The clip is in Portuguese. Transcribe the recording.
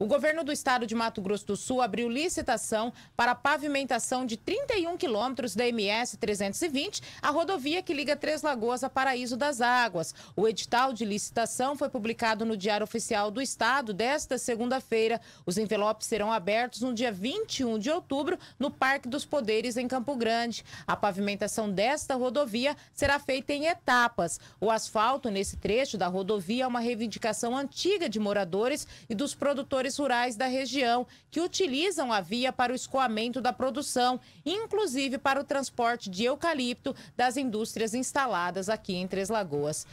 O governo do estado de Mato Grosso do Sul abriu licitação para a pavimentação de 31 quilômetros da MS 320, a rodovia que liga Três Lagoas a Paraíso das Águas. O edital de licitação foi publicado no Diário Oficial do Estado desta segunda-feira. Os envelopes serão abertos no dia 21 de outubro no Parque dos Poderes, em Campo Grande. A pavimentação desta rodovia será feita em etapas. O asfalto nesse trecho da rodovia é uma reivindicação antiga de moradores e dos produtores produtores rurais da região que utilizam a via para o escoamento da produção, inclusive para o transporte de eucalipto das indústrias instaladas aqui em Três Lagoas.